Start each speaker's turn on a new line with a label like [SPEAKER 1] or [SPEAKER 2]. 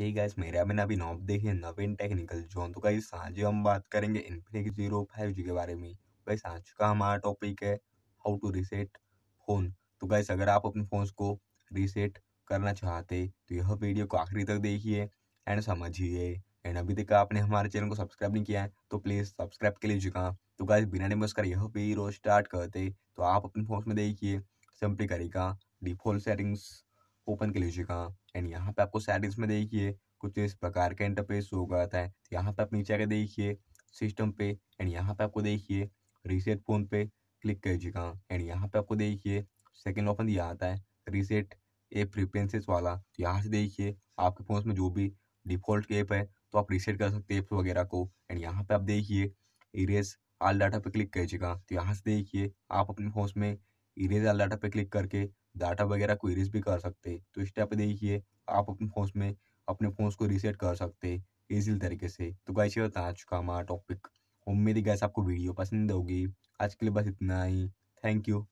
[SPEAKER 1] hey guys मेरा बिना भी नॉब देखे नवीन टेक्निकल जोन तो गाइस आज हम बात करेंगे इन्फिनिक्स जीरो फाइव जी के बारे में गाइस आज का हमारा टॉपिक है हाउ टू रीसेट फ़ोन तो गाइस अगर आप अपने फ़ोन को रीसेट करना चाहते तो यह वीडियो को आखिरी तक देखिए एंड समझिए एंड अभी तक आपने हमारे चैनल को सब्सक्राइब नहीं किया है तो प्लीज़ सब्सक्राइब कर लीजिएगा तो गाइस बिना डिमस कर यह वीडियो स्टार्ट करते तो आप अपने फ़ोन में देखिए सिंपली करेगा डिफॉल्ट सेटिंग्स ओपन कर लीजिएगा एंड यहाँ पे आपको सेटिंग्स में देखिए कुछ इस प्रकार का इंटरफेस हो गया था तो यहाँ पे आप नीचे आगे देखिए सिस्टम पे एंड यहाँ पे आपको देखिए रीसेट फोन पे क्लिक लीजिएगा एंड यहाँ पे आपको देखिए सेकेंड ऑप्शन दिया आता है रीसेट एप फ्रीक्वेंसीज वाला तो यहाँ से देखिए आपके फ़ोन में जो भी डिफ़ॉल्ट एप है तो आप रीसेट कर सकते हैं ऐप्स वगैरह को एंड यहाँ पे आप देखिए इरेज आल डाटा पे क्लिक लीजिएगा तो यहाँ से देखिए आप अपने फोन में इरेज डाटा पे क्लिक करके डाटा वगैरह को इरेज भी कर सकते तो इस टाइप देखिए आप अपने फोन में अपने फोन को रिसेट कर सकते इसी तरीके से तो गाइस ये आज चुका हमारा टॉपिक उम्मीद है गैस आपको वीडियो पसंद होगी आज के लिए बस इतना ही थैंक यू